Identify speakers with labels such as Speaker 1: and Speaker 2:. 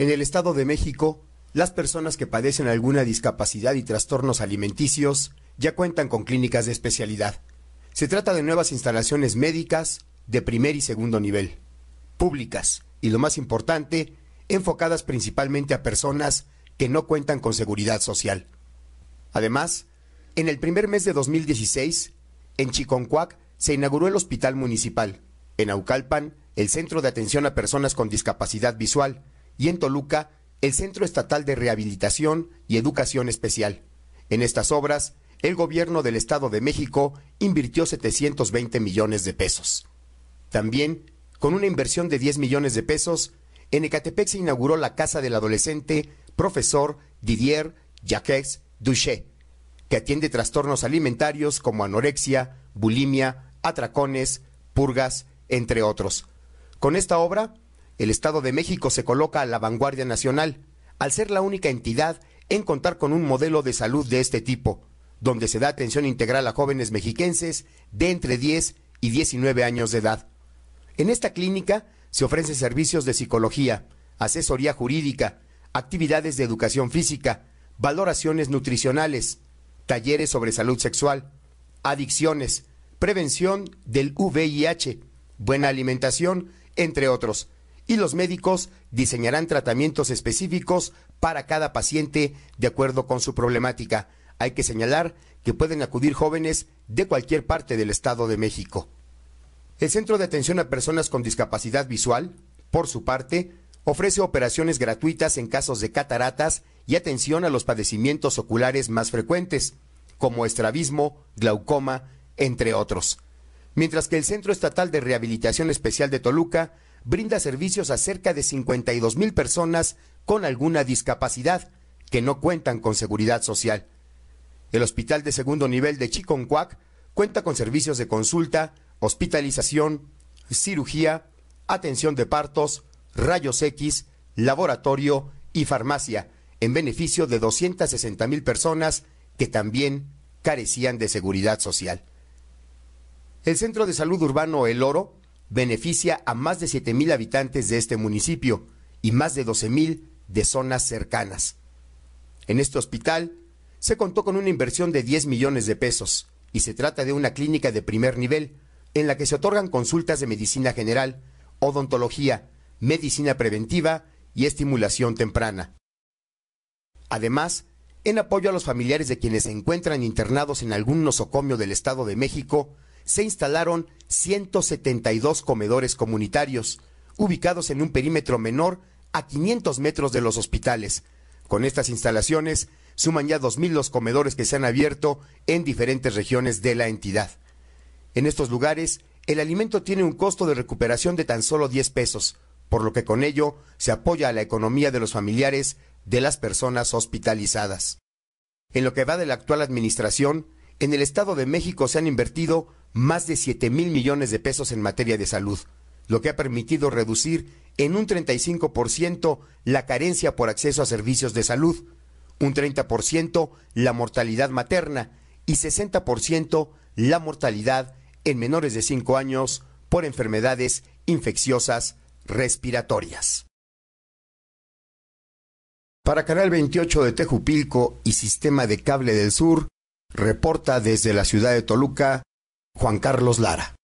Speaker 1: En el Estado de México, las personas que padecen alguna discapacidad y trastornos alimenticios ya cuentan con clínicas de especialidad. Se trata de nuevas instalaciones médicas de primer y segundo nivel, públicas y, lo más importante, enfocadas principalmente a personas que no cuentan con seguridad social. Además, en el primer mes de 2016, en Chiconcuac se inauguró el Hospital Municipal, en Aucalpan el Centro de Atención a Personas con Discapacidad Visual y en Toluca el Centro Estatal de Rehabilitación y Educación Especial. En estas obras, el gobierno del Estado de México invirtió 720 millones de pesos. También, con una inversión de 10 millones de pesos, en Ecatepec se inauguró la casa del adolescente profesor Didier Jacques Duché, que atiende trastornos alimentarios como anorexia, bulimia, atracones, purgas, entre otros. Con esta obra, el Estado de México se coloca a la vanguardia nacional, al ser la única entidad en contar con un modelo de salud de este tipo, donde se da atención integral a jóvenes mexiquenses de entre 10 y 19 años de edad. En esta clínica se ofrecen servicios de psicología, asesoría jurídica, actividades de educación física, valoraciones nutricionales, talleres sobre salud sexual, adicciones, prevención del VIH, buena alimentación, entre otros y los médicos diseñarán tratamientos específicos para cada paciente de acuerdo con su problemática. Hay que señalar que pueden acudir jóvenes de cualquier parte del Estado de México. El Centro de Atención a Personas con Discapacidad Visual, por su parte, ofrece operaciones gratuitas en casos de cataratas y atención a los padecimientos oculares más frecuentes, como estrabismo, glaucoma, entre otros. Mientras que el Centro Estatal de Rehabilitación Especial de Toluca brinda servicios a cerca de 52 mil personas con alguna discapacidad que no cuentan con seguridad social. El Hospital de Segundo Nivel de Chiconcuac cuenta con servicios de consulta, hospitalización, cirugía, atención de partos, rayos X, laboratorio y farmacia, en beneficio de 260 mil personas que también carecían de seguridad social. El Centro de Salud Urbano El Oro beneficia a más de mil habitantes de este municipio y más de mil de zonas cercanas. En este hospital se contó con una inversión de 10 millones de pesos y se trata de una clínica de primer nivel en la que se otorgan consultas de medicina general, odontología, medicina preventiva y estimulación temprana. Además, en apoyo a los familiares de quienes se encuentran internados en algún nosocomio del Estado de México, se instalaron 172 comedores comunitarios, ubicados en un perímetro menor a 500 metros de los hospitales. Con estas instalaciones, suman ya 2.000 los comedores que se han abierto en diferentes regiones de la entidad. En estos lugares, el alimento tiene un costo de recuperación de tan solo 10 pesos, por lo que con ello se apoya a la economía de los familiares de las personas hospitalizadas. En lo que va de la actual administración, en el Estado de México se han invertido más de 7 mil millones de pesos en materia de salud, lo que ha permitido reducir en un 35% la carencia por acceso a servicios de salud, un 30% la mortalidad materna y 60% la mortalidad en menores de 5 años por enfermedades infecciosas respiratorias. Para Canal 28 de Tejupilco y Sistema de Cable del Sur, reporta desde la ciudad de Toluca Juan Carlos Lara